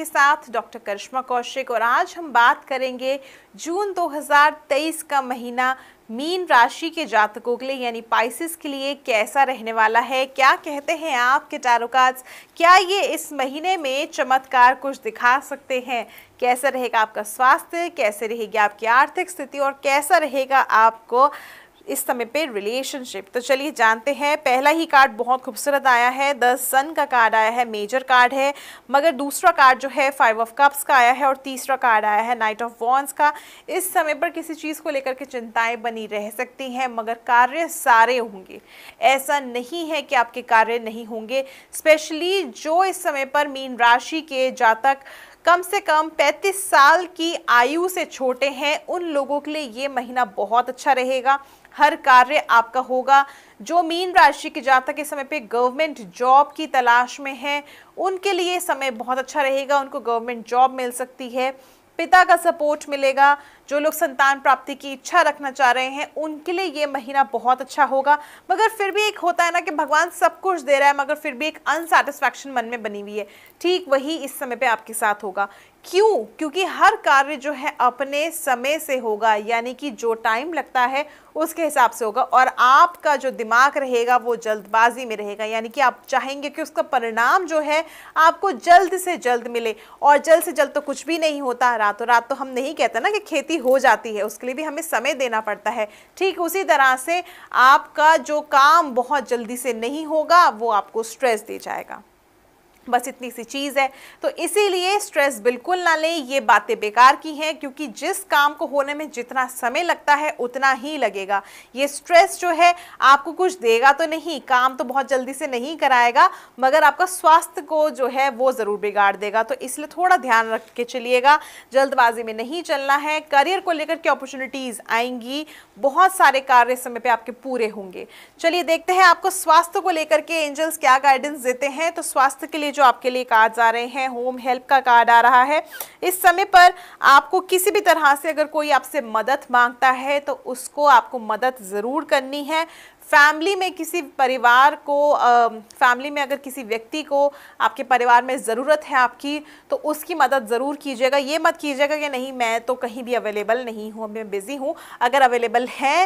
आपके साथ डॉक्टर करिश्मा कौशिक और आज हम बात करेंगे जून 2023 का महीना मीन राशि के जातकों के लिए यानी पाइसिस के लिए कैसा रहने वाला है क्या कहते हैं आपके टैरोकार्ड्स क्या ये इस महीने में चमत्कार कुछ दिखा सकते हैं कैसा रहेगा आपका स्वास्थ्य कैसे रहेगी आपकी आर्थिक स्थिति और कैसा रहेगा आपको इस समय पे रिलेशनशिप तो चलिए जानते हैं पहला ही कार्ड बहुत खूबसूरत आया है द सन का कार्ड आया है मेजर कार्ड है मगर दूसरा कार्ड जो है फाइव ऑफ कप्स का आया है और तीसरा कार्ड आया है नाइट ऑफ वॉन्स का इस समय पर किसी चीज़ को लेकर के चिंताएं बनी रह सकती हैं मगर कार्य सारे होंगे ऐसा नहीं है कि आपके कार्य नहीं होंगे स्पेशली जो इस समय पर मीन राशि के जातक कम से कम 35 साल की आयु से छोटे हैं उन लोगों के लिए ये महीना बहुत अच्छा रहेगा हर कार्य आपका होगा जो मीन राशि के जातक के समय पे गवर्नमेंट जॉब की तलाश में है उनके लिए समय बहुत अच्छा रहेगा उनको गवर्नमेंट जॉब मिल सकती है पिता का सपोर्ट मिलेगा जो लोग संतान प्राप्ति की इच्छा रखना चाह रहे हैं उनके लिए ये महीना बहुत अच्छा होगा मगर फिर भी एक होता है ना कि भगवान सब कुछ दे रहा है मगर फिर भी एक अनसेटिस्फैक्शन मन में बनी हुई है ठीक वही इस समय पे आपके साथ होगा क्यों क्योंकि हर कार्य जो है अपने समय से होगा यानी कि जो टाइम लगता है उसके हिसाब से होगा और आपका जो दिमाग रहेगा वो जल्दबाजी में रहेगा यानी कि आप चाहेंगे कि उसका परिणाम जो है आपको जल्द से जल्द मिले और जल्द से जल्द तो कुछ भी नहीं होता रातों रात तो हम नहीं कहते ना कि खेती हो जाती है उसके लिए भी हमें समय देना पड़ता है ठीक उसी तरह से आपका जो काम बहुत जल्दी से नहीं होगा वो आपको स्ट्रेस दे जाएगा बस इतनी सी चीज़ है तो इसीलिए स्ट्रेस बिल्कुल ना लें ये बातें बेकार की हैं क्योंकि जिस काम को होने में जितना समय लगता है उतना ही लगेगा ये स्ट्रेस जो है आपको कुछ देगा तो नहीं काम तो बहुत जल्दी से नहीं कराएगा मगर आपका स्वास्थ्य को जो है वो ज़रूर बिगाड़ देगा तो इसलिए थोड़ा ध्यान रख के चलिएगा जल्दबाजी में नहीं चलना है करियर को लेकर के अपॉर्चुनिटीज़ आएंगी बहुत सारे कार्य समय पर आपके पूरे होंगे चलिए देखते हैं आपको स्वास्थ्य को लेकर के एंजल्स क्या गाइडेंस देते हैं तो स्वास्थ्य के लिए ये जो आपके लिए कार्ड आ रहे हैं होम हेल्प का कार्ड आ रहा है इस समय पर आपको किसी भी तरह से अगर कोई आपसे मदद मांगता है तो उसको आपको मदद ज़रूर करनी है फैमिली में किसी परिवार को फैमिली में अगर किसी व्यक्ति को आपके परिवार में ज़रूरत है आपकी तो उसकी मदद ज़रूर कीजिएगा ये मत कीजिएगा कि नहीं मैं तो कहीं भी अवेलेबल नहीं हूँ मैं बिज़ी हूँ अगर अवेलेबल है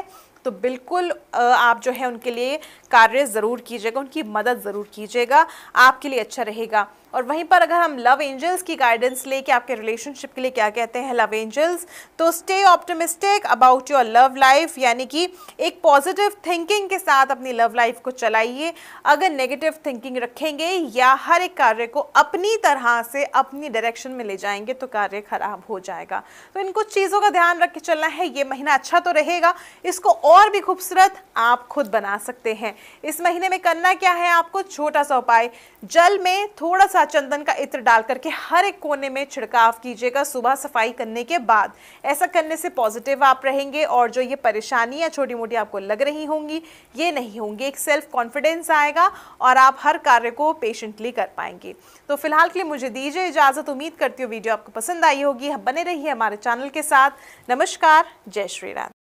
तो बिल्कुल आप जो है उनके लिए कार्य ज़रूर कीजिएगा उनकी मदद ज़रूर कीजिएगा आपके लिए अच्छा रहेगा और वहीं पर अगर हम लव एंजल्स की गाइडेंस लेके आपके रिलेशनशिप के लिए क्या कहते हैं लव एंजल्स तो stay optimistic about your love life यानी कि एक पॉजिटिव थिंकिंग के साथ अपनी लव लाइफ को चलाइए अगर नेगेटिव थिंकिंग रखेंगे या हर एक कार्य को अपनी तरह से अपनी डायरेक्शन में ले जाएंगे तो कार्य खराब हो जाएगा तो इन कुछ चीज़ों का ध्यान रख के चलना है ये महीना अच्छा तो रहेगा इसको और भी खूबसूरत आप खुद बना सकते हैं इस महीने में करना क्या है आपको छोटा सा उपाय जल में थोड़ा सा का चंदन का इत्र डाल करके हर एक कोने में छिड़काव कीजिएगा सुबह सफाई करने के बाद ऐसा करने से पॉजिटिव आप रहेंगे और जो ये परेशानियाँ छोटी मोटी आपको लग रही होंगी ये नहीं होंगी एक सेल्फ कॉन्फिडेंस आएगा और आप हर कार्य को पेशेंटली कर पाएंगे तो फिलहाल के लिए मुझे दीजिए इजाज़त उम्मीद करती हूँ वीडियो आपको पसंद आई होगी बने रहिए हमारे चैनल के साथ नमस्कार जय श्री राम